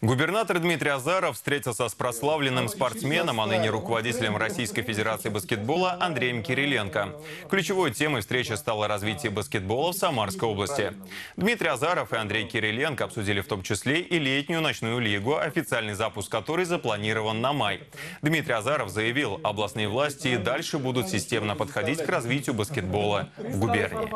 Губернатор Дмитрий Азаров встретился с прославленным спортсменом, а ныне руководителем Российской Федерации баскетбола Андреем Кириленко. Ключевой темой встречи стало развитие баскетбола в Самарской области. Дмитрий Азаров и Андрей Кириленко обсудили в том числе и летнюю ночную лигу, официальный запуск которой запланирован на май. Дмитрий Азаров заявил, областные власти и дальше будут системно подходить к развитию баскетбола в губернии.